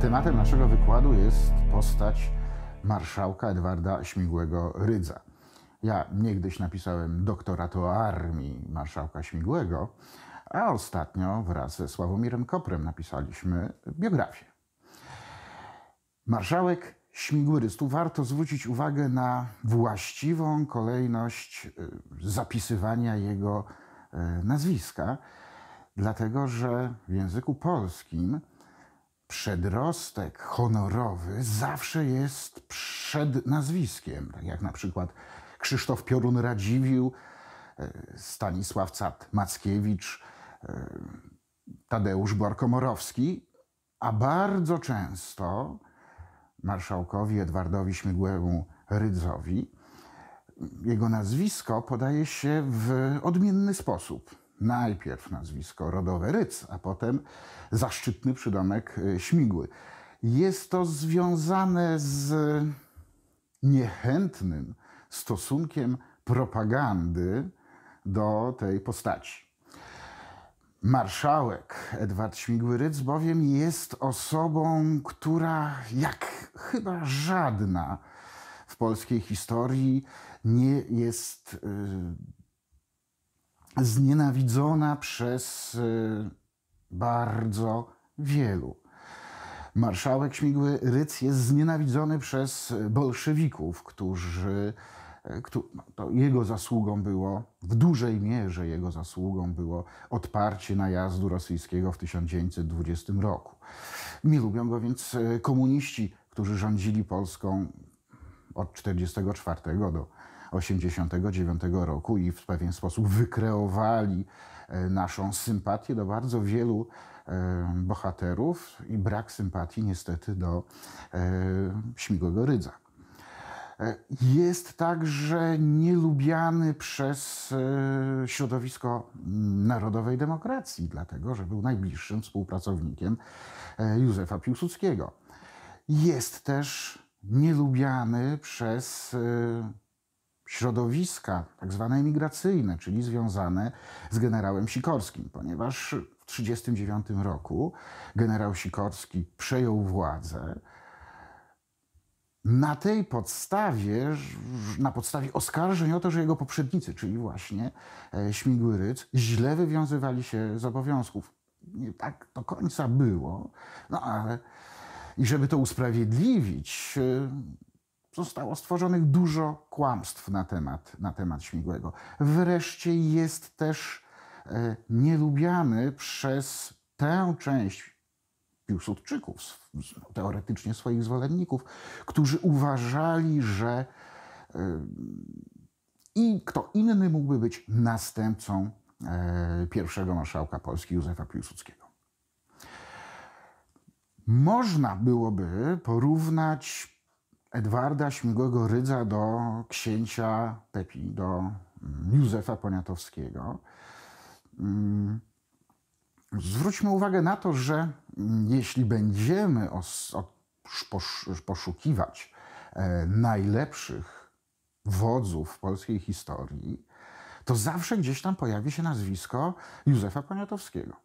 Tematem naszego wykładu jest postać marszałka Edwarda Śmigłego Rydza. Ja niegdyś napisałem doktorat o armii marszałka Śmigłego, a ostatnio wraz ze Sławomirem Koprem napisaliśmy biografię. Marszałek Śmigły. Tu warto zwrócić uwagę na właściwą kolejność y, zapisywania jego y, nazwiska, dlatego że w języku polskim przedrostek honorowy zawsze jest przed nazwiskiem, tak jak na przykład Krzysztof Piorun Radziwił, e, Stanisław Cat Mackiewicz, e, Tadeusz Borkomorowski, a bardzo często marszałkowi Edwardowi Śmigłemu Rydzowi jego nazwisko podaje się w odmienny sposób. Najpierw nazwisko rodowe Ryc, a potem zaszczytny przydomek e, Śmigły. Jest to związane z niechętnym stosunkiem propagandy do tej postaci. Marszałek Edward Śmigły-Ryc bowiem jest osobą, która jak chyba żadna w polskiej historii nie jest y, znienawidzona przez y, bardzo wielu. Marszałek Śmigły Ryc jest znienawidzony przez bolszewików, którzy e, no, to jego zasługą było, w dużej mierze jego zasługą było odparcie najazdu rosyjskiego w 1920 roku. Nie lubią go więc e, komuniści, którzy rządzili Polską od 1944 do 89 roku i w pewien sposób wykreowali e, naszą sympatię do bardzo wielu e, bohaterów i brak sympatii niestety do e, śmigłego rydza. Jest także nielubiany przez środowisko mm, narodowej demokracji, dlatego że był najbliższym współpracownikiem Józefa Piłsudskiego. Jest też nielubiany przez środowiska tak zwane emigracyjne, czyli związane z generałem Sikorskim, ponieważ w 1939 roku generał Sikorski przejął władzę. Na tej podstawie, na podstawie oskarżeń o to, że jego poprzednicy, czyli właśnie e, Śmigły-Ryc, źle wywiązywali się z obowiązków. Nie tak do końca było, no ale i żeby to usprawiedliwić, e, zostało stworzonych dużo kłamstw na temat, na temat Śmigłego. Wreszcie jest też e, nielubiany przez tę część Piłsudczyków, teoretycznie swoich zwolenników, którzy uważali, że e, i kto inny mógłby być następcą e, pierwszego marszałka Polski Józefa Piłsudskiego. Można byłoby porównać Edwarda Śmigłego Rydza do księcia Pepi, do mm, Józefa Poniatowskiego. Mm, zwróćmy uwagę na to, że mm, jeśli będziemy poszukiwać e, najlepszych wodzów polskiej historii, to zawsze gdzieś tam pojawi się nazwisko Józefa Poniatowskiego.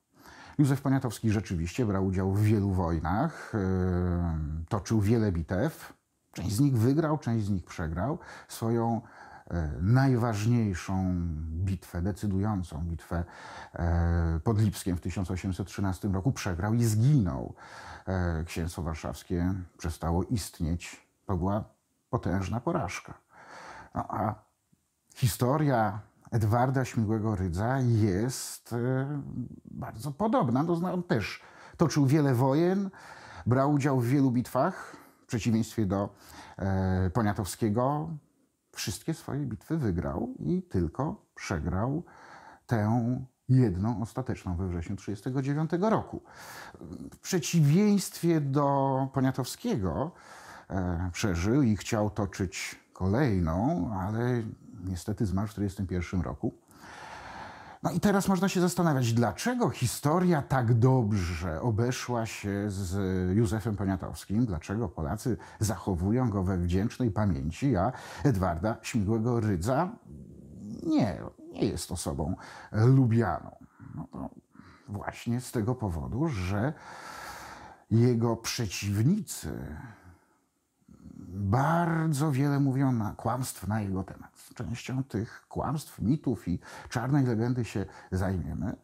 Józef Poniatowski rzeczywiście brał udział w wielu wojnach, e, toczył wiele bitew Część z nich wygrał, część z nich przegrał swoją e, najważniejszą bitwę, decydującą bitwę e, pod Lipskiem w 1813 roku przegrał i zginął. E, księstwo warszawskie przestało istnieć. To była potężna porażka. No, a historia Edwarda Śmigłego Rydza jest bardzo podobna. No, on też toczył wiele wojen, brał udział w wielu bitwach, przeciwieństwie do e, Poniatowskiego wszystkie swoje bitwy wygrał i tylko przegrał tę jedną ostateczną we wrześniu 1939 roku. W przeciwieństwie do Poniatowskiego e, przeżył i chciał toczyć kolejną, ale niestety zmarł w 1941 roku. No i teraz można się zastanawiać, dlaczego historia tak dobrze obeszła się z Józefem Poniatowskim, dlaczego Polacy zachowują go we wdzięcznej pamięci, a Edwarda Śmigłego Rydza nie, nie jest osobą lubianą. No to właśnie z tego powodu, że jego przeciwnicy bardzo wiele mówiono kłamstw na jego temat. Częścią tych kłamstw, mitów i czarnej legendy się zajmiemy.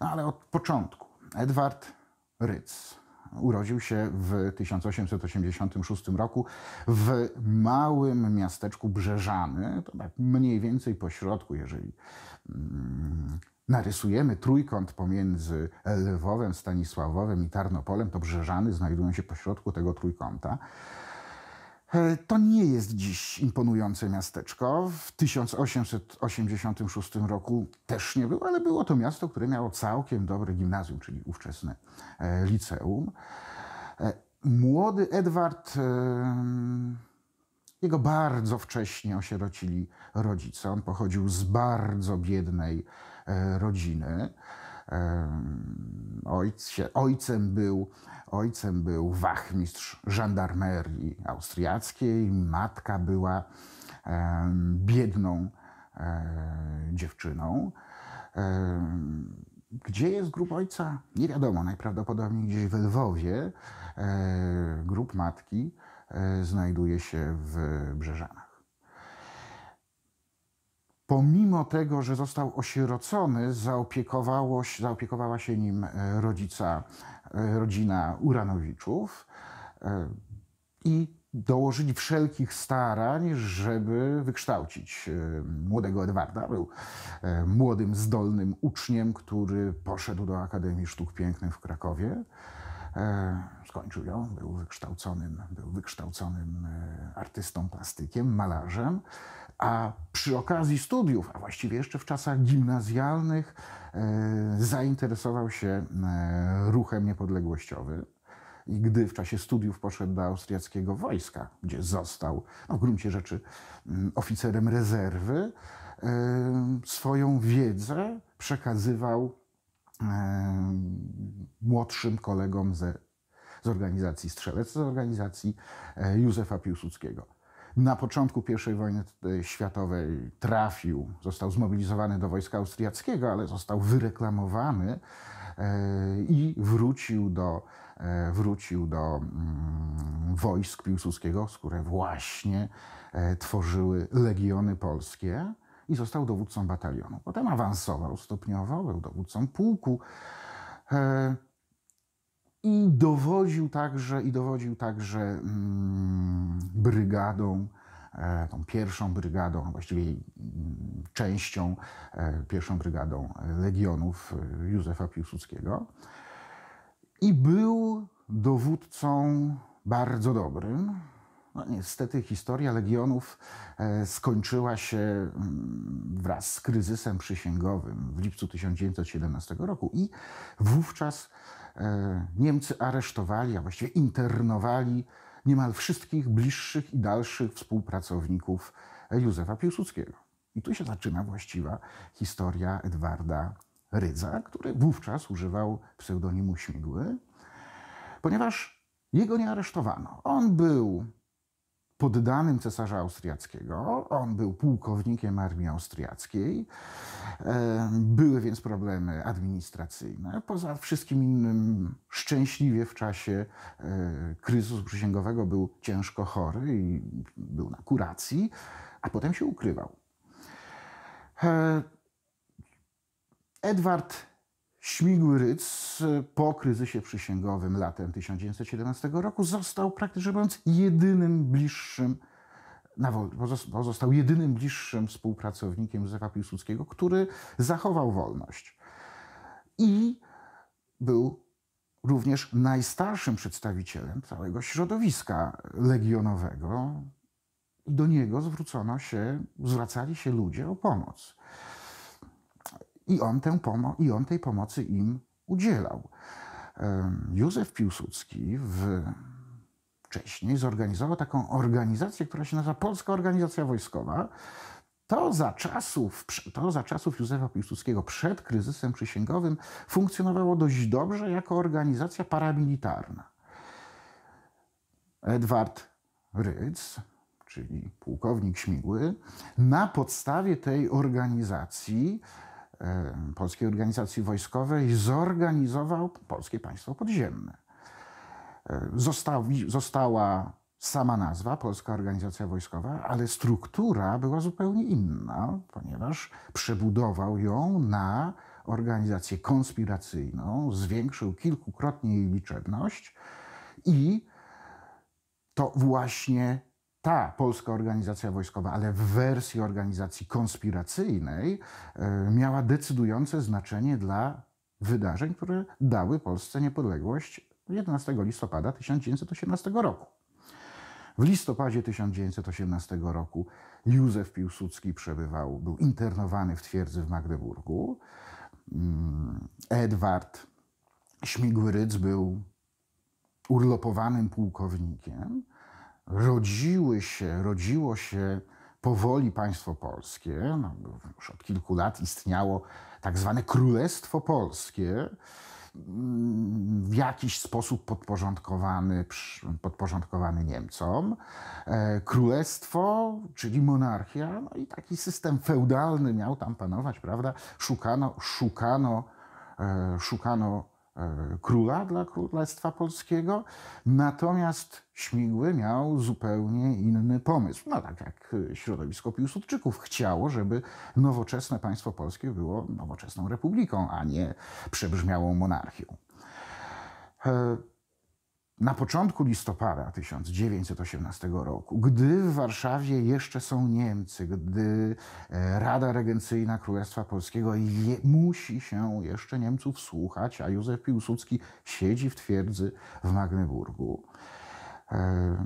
No ale od początku. Edward Rydz urodził się w 1886 roku w małym miasteczku Brzeżany, to tak mniej więcej po środku, jeżeli mm, narysujemy trójkąt pomiędzy Lwowem, Stanisławowem i Tarnopolem, to Brzeżany znajdują się pośrodku tego trójkąta. E, to nie jest dziś imponujące miasteczko. W 1886 roku też nie było, ale było to miasto, które miało całkiem dobre gimnazjum, czyli ówczesne e, liceum. E, młody Edward, jego bardzo wcześnie osierocili rodzice. On pochodził z bardzo biednej rodziny. Ojcie, ojcem był, ojcem był wachmistrz żandarmerii austriackiej, matka była biedną e, dziewczyną. Gdzie jest grób ojca? Nie wiadomo, najprawdopodobniej gdzieś w Lwowie. E, grób matki e, znajduje się w Brzeżanach pomimo tego, że został osierocony, zaopiekowało, zaopiekowała się nim e, rodzica, e, rodzina Uranowiczów e, i dołożyli wszelkich starań, żeby wykształcić młodego Edwarda. Był młodym, zdolnym uczniem, który poszedł do Akademii Sztuk Pięknych w Krakowie. Skończył ją, był wykształconym, był wykształconym artystą, plastykiem, malarzem. A przy okazji studiów, a właściwie jeszcze w czasach gimnazjalnych, e, zainteresował się e, ruchem niepodległościowym. I gdy w czasie studiów poszedł do austriackiego wojska, gdzie został no w gruncie rzeczy mm, oficerem rezerwy, e, swoją wiedzę przekazywał młodszym kolegom ze, z organizacji Strzelec, z organizacji Józefa Piłsudskiego. Na początku I wojny e, światowej trafił, został zmobilizowany do wojska austriackiego, ale został wyreklamowany e, i wrócił do, e, wrócił do mm, wojsk Piłsudskiego, które właśnie tworzyły legiony polskie i został dowódcą batalionu. Potem awansował stopniowo, był dowódcą pułku i dowodził także, i dowodził także mm, brygadą, e, tą pierwszą brygadą, właściwie mm, częścią, e, pierwszą brygadą legionów e, Józefa Piłsudskiego. I był dowódcą bardzo dobrym. No, niestety historia legionów skończyła się mm, wraz z kryzysem przysięgowym w lipcu 1917 roku i wówczas E, Niemcy aresztowali, a właściwie internowali niemal wszystkich bliższych i dalszych współpracowników Józefa Piłsudskiego. I tu się zaczyna właściwa historia Edwarda Rydza, który wówczas używał pseudonimu Śmigły, ponieważ jego nie aresztowano. On był poddanym cesarza austriackiego. On był pułkownikiem armii austriackiej. Były więc problemy administracyjne. Poza wszystkim innym, szczęśliwie w czasie e, kryzysu przysięgowego był ciężko chory i był na kuracji, a potem się ukrywał. E, Edward Śmigły Rydz y, po kryzysie przysięgowym latem 1917 roku został praktycznie mówiąc jedynym bliższym, pozostał jedynym bliższym współpracownikiem Józefa Piłsudskiego, który zachował wolność. I był również najstarszym przedstawicielem całego środowiska legionowego. Do niego zwrócono się, zwracali się ludzie o pomoc i on, tę pomo- i on tej pomocy im udzielał. Józef Piłsudski w... wcześniej zorganizował taką organizację, która się nazywa Polska Organizacja Wojskowa. To za, czasów, to za czasów Józefa Piłsudskiego przed kryzysem przysięgowym funkcjonowało dość dobrze jako organizacja paramilitarna. Edward Rydz, czyli pułkownik Śmigły, na podstawie tej organizacji E, Polskiej Organizacji Wojskowej zorganizował Polskie Państwo Podziemne. E, została sama nazwa, Polska Organizacja Wojskowa, ale struktura była zupełnie inna, ponieważ przebudował ją na organizację konspiracyjną, zwiększył kilkukrotnie jej liczebność i to właśnie ta polska organizacja wojskowa, ale w wersji organizacji konspiracyjnej, e, miała decydujące znaczenie dla wydarzeń, które dały Polsce niepodległość 11 listopada 1918 roku. W listopadzie 1918 roku Józef Piłsudski przebywał, był internowany w twierdzy w Magdeburgu. Mm, Edward Śmigłyryc był urlopowanym pułkownikiem rodziły się, rodziło się powoli państwo polskie. No, już od kilku lat istniało tak zwane Królestwo Polskie, mm, w jakiś sposób podporządkowany, podporządkowany Niemcom. E, Królestwo, czyli monarchia, no i taki system feudalny miał tam panować, prawda? Szukano, szukano, e, szukano E, króla dla Królestwa Polskiego, natomiast Śmigły miał zupełnie inny pomysł. No tak jak e, środowisko Piłsudczyków chciało, żeby nowoczesne państwo polskie było nowoczesną republiką, a nie przebrzmiałą monarchią. E, na początku listopada 1918 roku, gdy w Warszawie jeszcze są Niemcy, gdy e, Rada Regencyjna Królestwa Polskiego je, musi się jeszcze Niemców słuchać, a Józef Piłsudski siedzi w twierdzy w Magdeburgu, e,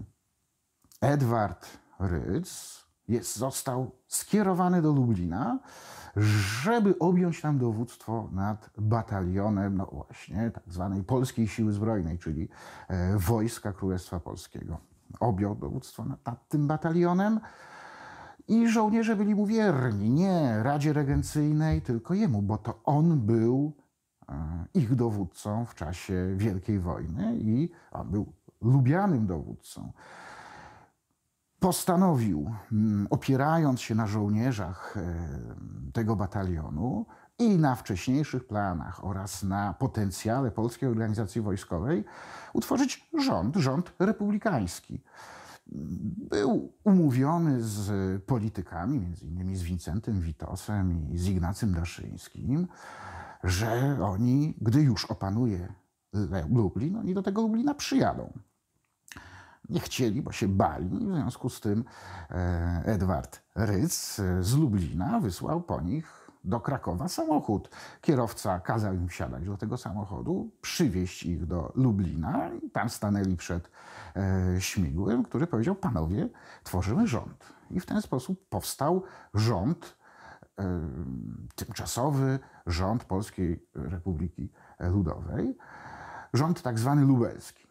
Edward Rydz jest, został skierowany do Lublina, żeby objąć tam dowództwo nad batalionem, no właśnie, tak zwanej Polskiej Siły Zbrojnej, czyli e, Wojska Królestwa Polskiego. Objął dowództwo nad, nad tym batalionem i żołnierze byli mu wierni, nie Radzie Regencyjnej, tylko jemu, bo to on był e, ich dowódcą w czasie Wielkiej Wojny i on był lubianym dowódcą postanowił, mm, opierając się na żołnierzach e, tego batalionu i na wcześniejszych planach oraz na potencjale polskiej organizacji wojskowej, utworzyć rząd, rząd republikański. Był umówiony z politykami, między innymi z Wincentem Witosem i z Ignacym Daszyńskim, że oni, gdy już opanuje Lublin, oni do tego Lublina przyjadą nie chcieli, bo się bali. W związku z tym e, Edward Rydz e, z Lublina wysłał po nich do Krakowa samochód. Kierowca kazał im wsiadać do tego samochodu, przywieźć ich do Lublina i tam stanęli przed e, śmigłem, który powiedział: Panowie, tworzymy rząd. I w ten sposób powstał rząd tymczasowy rząd Polskiej Republiki Ludowej, rząd tak zwany lubelski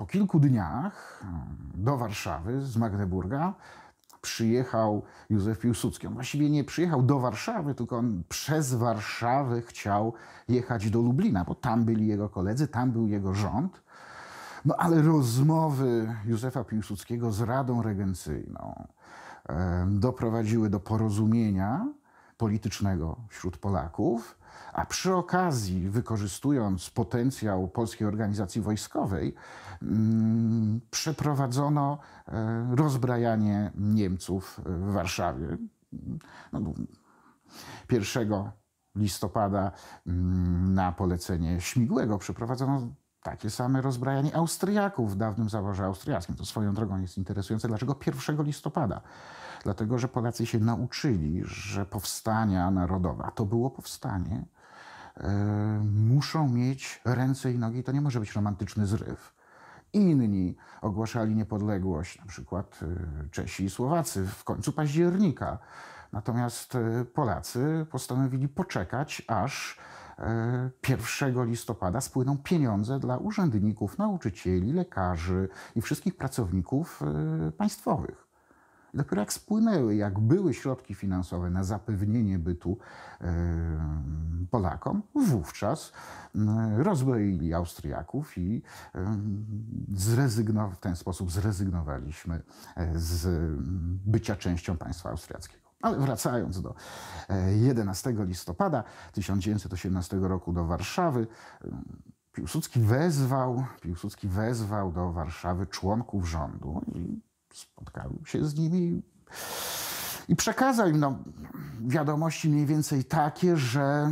po kilku dniach hmm, do Warszawy z Magdeburga przyjechał Józef Piłsudski. On właściwie nie przyjechał do Warszawy, tylko on przez Warszawę chciał jechać do Lublina, bo tam byli jego koledzy, tam był jego rząd. No ale rozmowy Józefa Piłsudskiego z Radą Regencyjną doprowadziły do porozumienia politycznego wśród Polaków a przy okazji, wykorzystując potencjał polskiej organizacji wojskowej, mm, przeprowadzono e, rozbrajanie Niemców w Warszawie. No, 1 listopada mm, na polecenie Śmigłego przeprowadzono takie same rozbrajanie Austriaków w dawnym zaborze austriackim. To swoją drogą jest interesujące. Dlaczego 1 listopada? Dlatego, że Polacy się nauczyli, że powstania narodowe, a to było powstanie, e, muszą mieć ręce i nogi. To nie może być romantyczny zryw. Inni ogłaszali niepodległość, na przykład e, Czesi i Słowacy w końcu października. Natomiast e, Polacy postanowili poczekać, aż 1 e, listopada spłyną pieniądze dla urzędników, nauczycieli, lekarzy i wszystkich pracowników e, państwowych. dopiero jak spłynęły, jak były środki finansowe na zapewnienie bytu e, Polakom, wówczas rozbroili Austriaków i zrezygnow- w ten sposób zrezygnowaliśmy z bycia częścią państwa austriackiego. Ale wracając do 11 e, listopada 1918 roku do Warszawy, e, Piłsudski wezwał, Piłsudski wezwał do Warszawy członków rządu i spotkał się z nimi i przekazał im no, wiadomości mniej więcej takie, że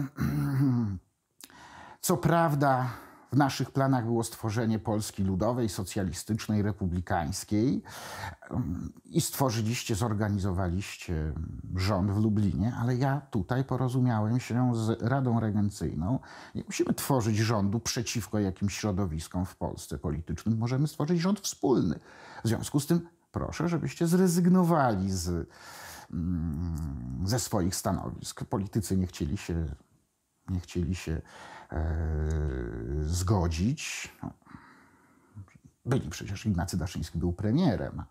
co prawda w naszych planach było stworzenie Polski Ludowej, Socjalistycznej, Republikańskiej i stworzyliście, zorganizowaliście rząd w Lublinie, ale ja tutaj porozumiałem się z Radą Regencyjną. Nie musimy tworzyć rządu przeciwko jakimś środowiskom w Polsce politycznym, możemy stworzyć rząd wspólny. W związku z tym proszę, żebyście zrezygnowali z, mm, ze swoich stanowisk. Politycy nie chcieli się, nie chcieli się E, zgodzić. No, byli przecież, Ignacy Daszyński był premierem.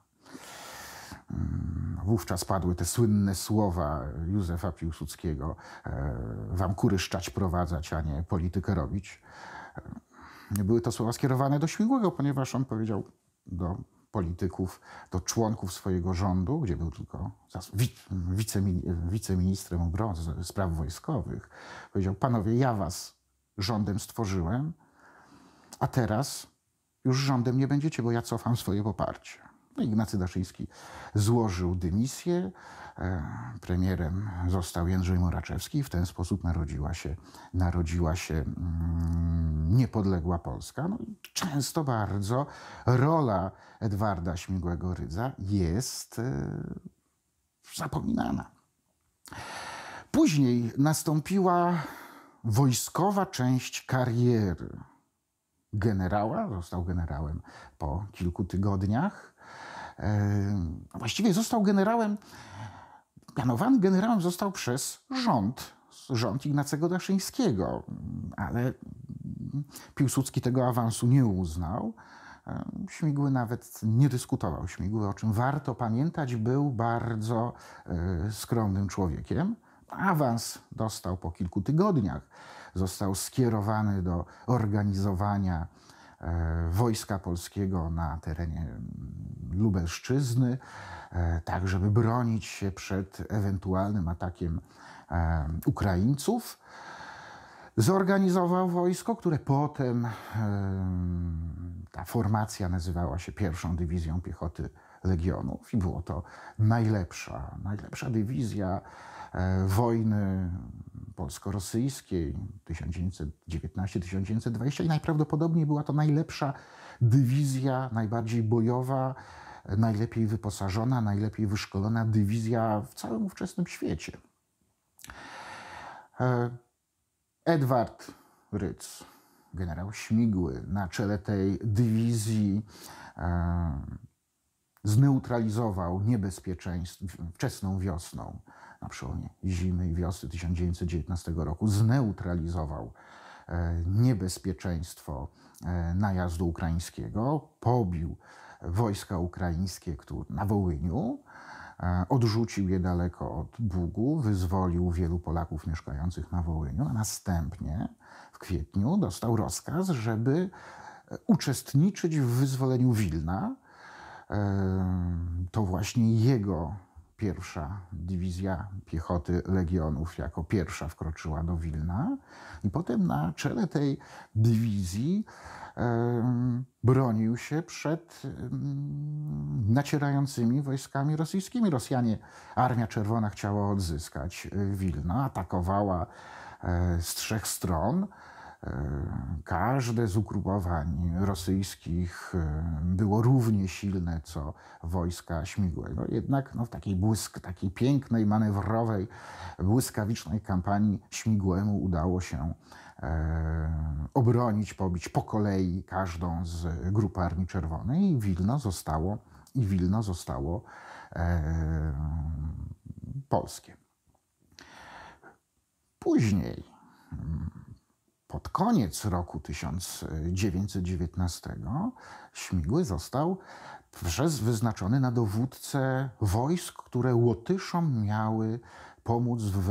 Mm, wówczas padły te słynne słowa Józefa Piłsudskiego e, wam kury szczać prowadzać, a nie politykę robić. E, były to słowa skierowane do Śmigłego, ponieważ on powiedział do polityków, do członków swojego rządu, gdzie był tylko wiceministrem obrony spraw wojskowych, powiedział: Panowie, ja was rządem stworzyłem, a teraz już rządem nie będziecie, bo ja cofam swoje poparcie. No Ignacy Daszyński złożył dymisję, e, premierem został Jędrzej Moraczewski i w ten sposób narodziła się, narodziła się mm, niepodległa Polska. No i często bardzo rola Edwarda Śmigłego Rydza jest e, zapominana. Później nastąpiła wojskowa część kariery generała, został generałem po kilku tygodniach. E, właściwie został generałem, mianowany generałem został przez rząd, rząd Ignacego Daszyńskiego, ale Piłsudski tego awansu nie uznał. E, śmigły nawet nie dyskutował. Śmigły, o czym warto pamiętać, był bardzo e, skromnym człowiekiem. Awans dostał po kilku tygodniach. Został skierowany do organizowania e, Wojska Polskiego na terenie mm, Lubelszczyzny, e, tak żeby bronić się przed ewentualnym atakiem e, Ukraińców. Zorganizował wojsko, które potem ta formacja nazywała się pierwszą dywizją piechoty legionów i było to najlepsza, najlepsza dywizja E, wojny polsko-rosyjskiej 1919-1920 i najprawdopodobniej była to najlepsza dywizja, najbardziej bojowa, e, najlepiej wyposażona, najlepiej wyszkolona dywizja w całym ówczesnym świecie. E, Edward Rydz, generał Śmigły, na czele tej dywizji zneutralizował niebezpieczeństwo wczesną wiosną na przełomie zimy i wiosny 1919 roku zneutralizował e, niebezpieczeństwo e, najazdu ukraińskiego, pobił wojska ukraińskie na Wołyniu, e, odrzucił je daleko od Bugu, wyzwolił wielu Polaków mieszkających na Wołyniu, a następnie w kwietniu dostał rozkaz, żeby uczestniczyć w wyzwoleniu Wilna. To właśnie jego pierwsza dywizja piechoty legionów jako pierwsza wkroczyła do Wilna i potem na czele tej dywizji bronił się przed nacierającymi wojskami rosyjskimi. Rosjanie, Armia Czerwona chciała odzyskać e, Wilna, atakowała e, z trzech stron. E, każde z ugrupowań rosyjskich e, było równie silne co wojska śmigłego. No jednak no, w takiej błysk, takiej pięknej, manewrowej, błyskawicznej kampanii śmigłemu udało się e, obronić, pobić po kolei każdą z grup Armii Czerwonej i Wilno zostało, i Wilno zostało e, polskie. Później pod koniec roku 1919 Śmigły został przez wyznaczony na dowódcę wojsk, które Łotyszom miały pomóc w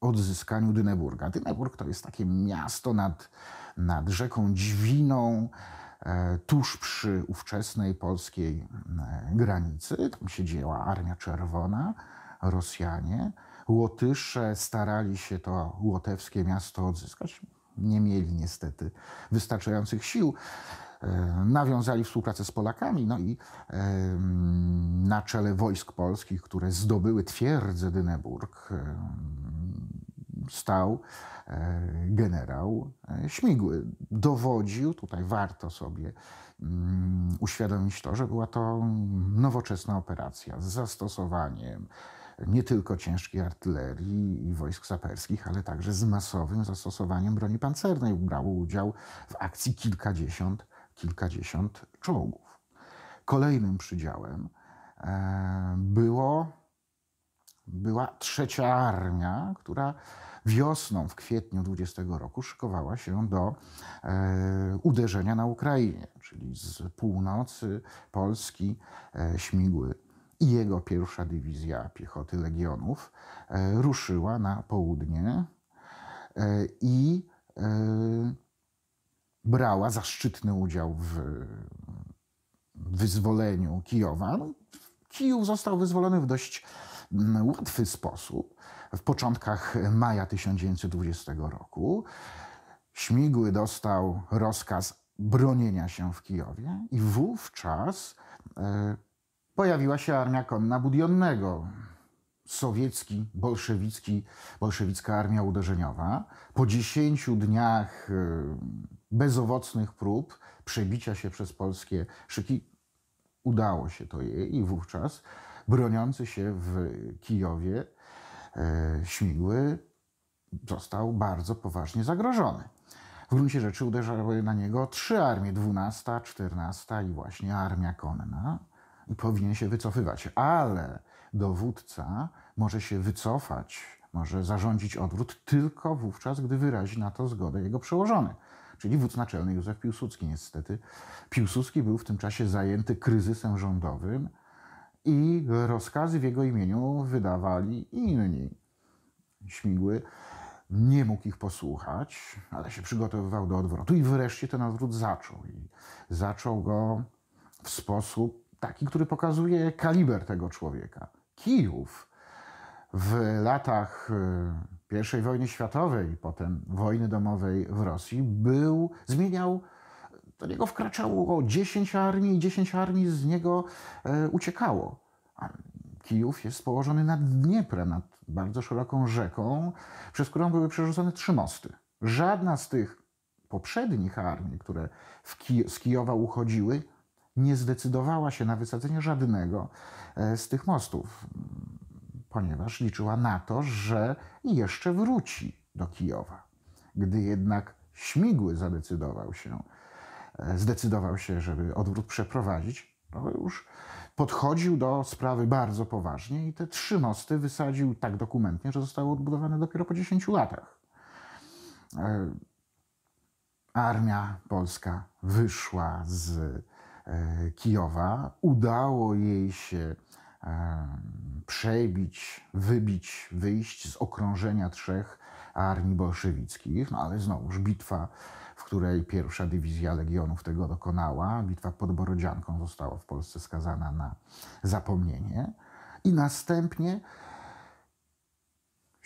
odzyskaniu Dyneburga. Dyneburg to jest takie miasto nad, nad rzeką Dźwiną, e, tuż przy ówczesnej polskiej e, granicy. Tam się siedziała Armia Czerwona, Rosjanie. Łotysze starali się to łotewskie miasto odzyskać nie mieli niestety wystarczających sił. E, nawiązali współpracę z Polakami, no i e, mm, na czele wojsk polskich, które zdobyły twierdzę Dyneburg, e, stał generał Śmigły. Dowodził, tutaj warto sobie mm, uświadomić to, że była to nowoczesna operacja z zastosowaniem nie tylko ciężkiej artylerii i wojsk saperskich, ale także z masowym zastosowaniem broni pancernej. Brało udział w akcji kilkadziesiąt, kilkadziesiąt czołgów. Kolejnym przydziałem e, było, była trzecia armia, która wiosną, w kwietniu 20 roku szykowała się do e, uderzenia na Ukrainie, czyli z północy Polski e, śmigły i jego pierwsza dywizja piechoty legionów e, ruszyła na południe e, i e, brała zaszczytny udział w wyzwoleniu Kijowa. No, Kijów został wyzwolony w dość mm, łatwy sposób w początkach maja 1920 roku. Śmigły dostał rozkaz bronienia się w Kijowie i wówczas pojawiła się armia konna Budionnego, sowiecki, bolszewicki, bolszewicka armia uderzeniowa. Po 10 dniach y, bezowocnych prób przebicia się przez polskie szyki, udało się to jej i wówczas broniący się w Kijowie e, śmigły został bardzo poważnie zagrożony. W gruncie rzeczy uderzały na niego trzy armie, 12, 14 i właśnie armia konna powinien się wycofywać, ale dowódca może się wycofać, może zarządzić odwrót tylko wówczas, gdy wyrazi na to zgodę jego przełożony, czyli wódz naczelny Józef Piłsudski. Niestety Piłsudski był w tym czasie zajęty kryzysem rządowym i rozkazy w jego imieniu wydawali inni. Śmigły nie mógł ich posłuchać, ale się przygotowywał do odwrotu i wreszcie ten odwrót zaczął. I zaczął go w sposób taki, który pokazuje kaliber tego człowieka. Kijów w latach y, I wojny światowej, potem wojny domowej w Rosji, był, zmieniał, do niego wkraczało 10 armii i 10 armii z niego e, uciekało. Kijów jest położony nad Dnieprem, nad bardzo szeroką rzeką, przez którą były przerzucone trzy mosty. Żadna z tych poprzednich armii, które Kij z Kijowa uchodziły, nie zdecydowała się na wysadzenie żadnego e, z tych mostów, mm, ponieważ liczyła na to, że jeszcze wróci do Kijowa. Gdy jednak śmigły zadecydował się, e, zdecydował się, żeby odwrót przeprowadzić, no już podchodził do sprawy bardzo poważnie i te trzy mosty wysadził tak dokumentnie, że zostały odbudowane dopiero po 10 latach. E, Armia polska wyszła z E, Kijowa. Udało jej się e, przebić, wybić, wyjść z okrążenia trzech armii bolszewickich, no ale znowuż bitwa, w której pierwsza dywizja legionów tego dokonała, bitwa pod Borodzianką została w Polsce skazana na zapomnienie i następnie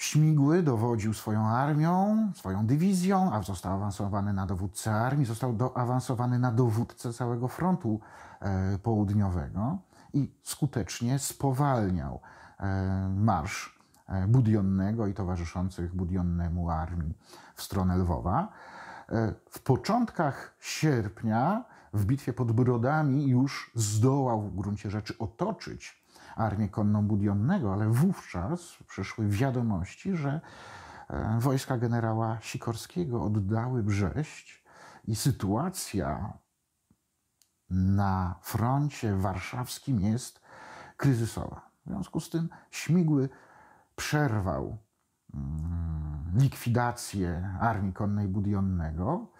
Śmigły dowodził swoją armią, swoją dywizją, a został awansowany na dowódcę armii, został doawansowany na dowódcę całego frontu e, południowego i skutecznie spowalniał e, marsz e, Budionnego i towarzyszących Budionnemu armii w stronę Lwowa. E, w początkach sierpnia w bitwie pod Brodami już zdołał w gruncie rzeczy otoczyć armię konną Budionnego, ale wówczas przyszły wiadomości, że e, wojska generała Sikorskiego oddały Brześć i sytuacja na froncie warszawskim jest kryzysowa. W związku z tym śmigły przerwał mm, likwidację armii konnej Budionnego.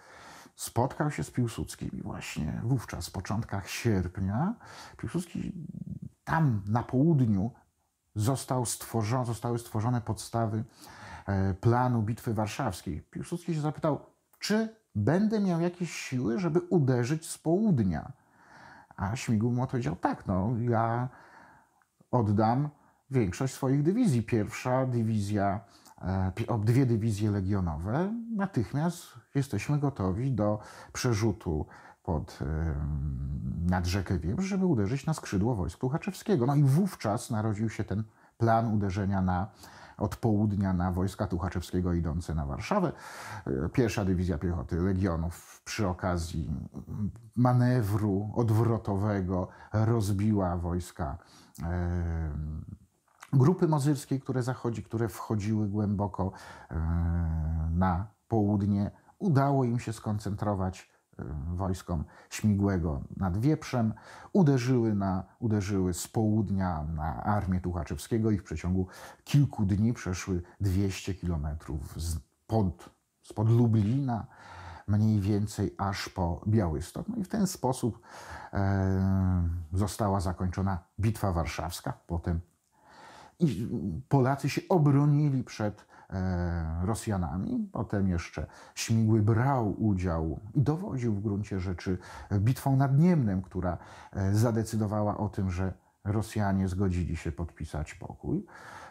Spotkał się z Piłsudskim i właśnie wówczas, w początkach sierpnia, Piłsudski tam na południu został zostały stworzone podstawy e, planu Bitwy Warszawskiej. Piłsudski się zapytał, czy będę miał jakieś siły, żeby uderzyć z południa? A Śmigł mu odpowiedział, tak, no ja oddam większość swoich dywizji. Pierwsza dywizja, e, dwie dywizje legionowe, natychmiast jesteśmy gotowi do przerzutu pod, nad rzekę Wieprz, żeby uderzyć na skrzydło wojsk Tuchaczewskiego. No i wówczas narodził się ten plan uderzenia na, od południa na wojska Tuchaczewskiego idące na Warszawę. E, pierwsza Dywizja Piechoty Legionów przy okazji manewru odwrotowego rozbiła wojska e, grupy mozyrskiej, które zachodzi, które wchodziły głęboko e, na południe. Udało im się skoncentrować E, wojskom Śmigłego nad Wieprzem, uderzyły, na, uderzyły z południa na armię Tuchaczewskiego i w przeciągu kilku dni przeszły 200 kilometrów spod, spod Lublina, mniej więcej aż po Białystok. No i w ten sposób e, została zakończona Bitwa Warszawska. Potem i Polacy się obronili przed E, Rosjanami. Potem jeszcze Śmigły brał udział i dowodził w gruncie rzeczy bitwą nad Niemnem, która e, zadecydowała o tym, że Rosjanie zgodzili się podpisać pokój.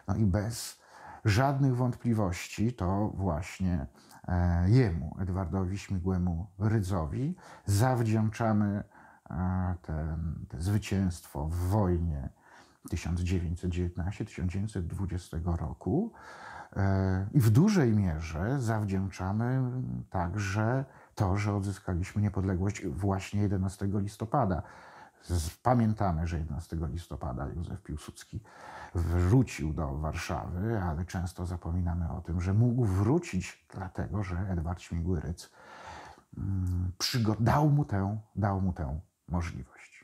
No i bez żadnych wątpliwości to właśnie e, jemu, Edwardowi Śmigłemu Rydzowi, zawdzięczamy ten, te zwycięstwo w wojnie 1919-1920 roku. E, I w dużej mierze zawdzięczamy także to, że odzyskaliśmy niepodległość właśnie 11 listopada. Pamiętamy, że 11 listopada Józef Piłsudski wrócił do Warszawy, ale często zapominamy o tym, że mógł wrócić dlatego, że Edward Śmigłyryc mm, dał mu tę, dał mu tę możliwość.